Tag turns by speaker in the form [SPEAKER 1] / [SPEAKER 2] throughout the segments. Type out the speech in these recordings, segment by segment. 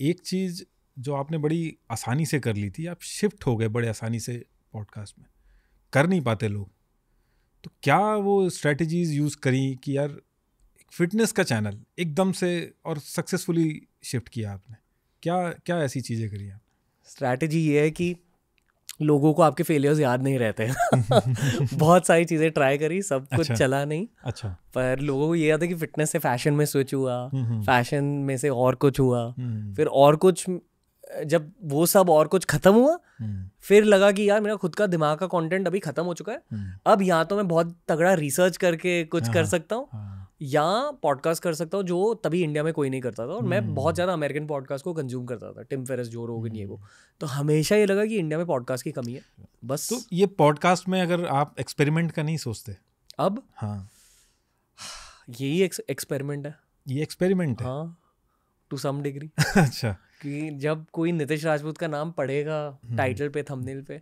[SPEAKER 1] एक चीज़ जो आपने बड़ी आसानी से कर ली थी आप शिफ्ट हो गए बड़े आसानी से पॉडकास्ट में कर नहीं पाते लोग तो क्या वो स्ट्रेटजीज यूज़ करी कि यार फिटनेस का चैनल एकदम से और सक्सेसफुली शिफ्ट किया आपने क्या क्या ऐसी चीज़ें करी आप स्ट्रैटेजी ये है कि लोगों को आपके फेलियर्स याद नहीं रहते
[SPEAKER 2] बहुत सारी चीज़ें ट्राई करी सब कुछ अच्छा, चला नहीं अच्छा पर लोगों को ये याद है कि फिटनेस से फैशन में स्विच हुआ फैशन हम्म, हम्म। में से और कुछ हुआ हम्म। फिर और कुछ जब वो सब और कुछ ख़त्म हुआ फिर लगा कि यार मेरा खुद का दिमाग का कंटेंट अभी ख़त्म हो चुका है अब यहाँ तो मैं बहुत तगड़ा रिसर्च करके कुछ हाँ, कर हाँ। सकता हूँ हाँ। या पॉडकास्ट कर सकता हूँ जो तभी इंडिया में कोई नहीं करता था और मैं बहुत हम्म। ज़्यादा अमेरिकन पॉडकास्ट को कंज्यूम करता था टिम फेरस जो रोग ये वो हम्म। तो हमेशा ये लगा कि इंडिया में पॉडकास्ट की कमी है बस तो
[SPEAKER 1] ये पॉडकास्ट में अगर आप एक्सपेरिमेंट का नहीं सोचते अब हाँ
[SPEAKER 2] यही एक्सपेरिमेंट है
[SPEAKER 1] ये एक्सपेरिमेंट है हाँ टू सम डिग्री अच्छा
[SPEAKER 2] कि जब कोई नितिश राजपूत का नाम पढ़ेगा टाइटल हम्म। पे थंबनेल पे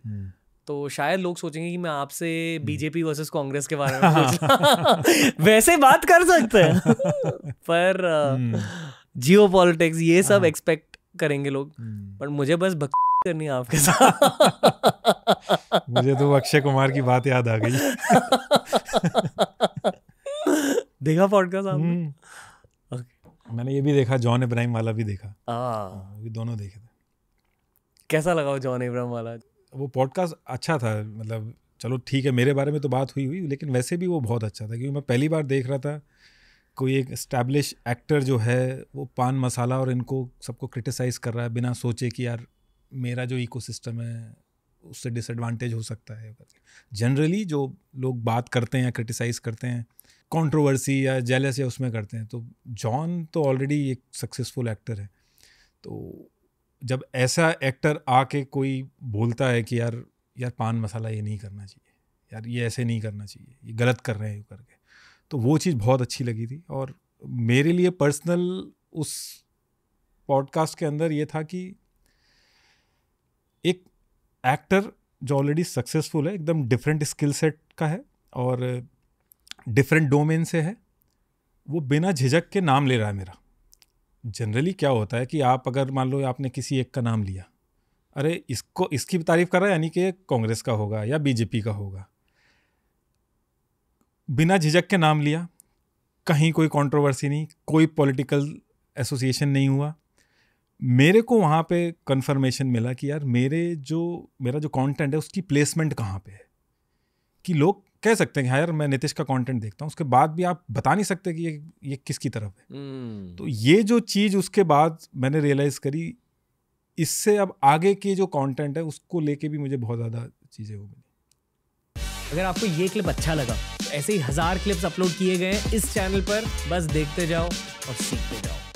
[SPEAKER 2] तो शायद लोग सोचेंगे कि मैं आपसे बीजेपी वर्सेस कांग्रेस के बारे में पूछ वैसे बात कर सकते हैं पर जियो पॉलिटिक्स हम्म। ये सब एक्सपेक्ट हाँ। करेंगे लोग हम्म। पर मुझे बस भक्ति करनी है आपके साथ
[SPEAKER 1] मुझे तो अक्षय कुमार की बात याद आ गई देखा पॉडकास्ट आपने हम्म। मैंने ये भी देखा जॉन इब्राहिम वाला भी देखा आ, हाँ। हाँ, दोनों देखे थे कैसा लगा जॉन इब्राहिम वाला वो पॉडकास्ट अच्छा था मतलब चलो ठीक है मेरे बारे में तो बात हुई हुई लेकिन वैसे भी वो बहुत अच्छा था क्योंकि मैं पहली बार देख रहा था कोई एक स्टैब्लिश एक्टर जो है वो पान मसाला और इनको सबको क्रिटिसाइज़ कर रहा है बिना सोचे कि यार मेरा जो इकोसिस्टम है उससे डिसएडवांटेज हो सकता है जनरली जो लोग बात करते हैं या क्रिटिसाइज़ करते हैं कंट्रोवर्सी या जेलस या उसमें करते हैं तो जॉन तो ऑलरेडी एक सक्सेसफुल एक्टर है तो जब ऐसा एक्टर आके कोई बोलता है कि यार यार पान मसाला ये नहीं करना चाहिए यार ये ऐसे नहीं करना चाहिए ये गलत कर रहे हैं करके तो वो चीज़ बहुत अच्छी लगी थी और मेरे लिए पर्सनल उस पॉडकास्ट के अंदर ये था कि एक एक्टर जो ऑलरेडी सक्सेसफुल है एकदम डिफरेंट स्किल सेट का है और डिफरेंट डोमेन से है वो बिना झिझक के नाम ले रहा है मेरा जनरली क्या होता है कि आप अगर मान लो आपने किसी एक का नाम लिया अरे इसको इसकी भी तारीफ कर रहा है यानी कि कांग्रेस का होगा या बीजेपी का होगा बिना झिझक के नाम लिया कहीं कोई कंट्रोवर्सी नहीं कोई पॉलिटिकल एसोसिएशन नहीं हुआ मेरे को वहाँ पे कंफर्मेशन मिला कि यार मेरे जो मेरा जो कंटेंट है उसकी प्लेसमेंट कहाँ पे है कि लोग कह सकते हैं यार मैं नीतीश का कंटेंट देखता हूँ उसके बाद भी आप बता नहीं सकते कि ये ये किसकी तरफ है हम्म। तो ये जो चीज़ उसके बाद मैंने रियलाइज़ करी इससे अब आगे के जो कंटेंट है उसको लेके भी मुझे बहुत ज़्यादा चीज़ें हो मिली
[SPEAKER 2] अगर आपको ये क्लिप अच्छा लगा तो ऐसे ही हज़ार क्लिप्स अपलोड किए गए इस चैनल पर बस देखते जाओ और
[SPEAKER 1] सीखते जाओ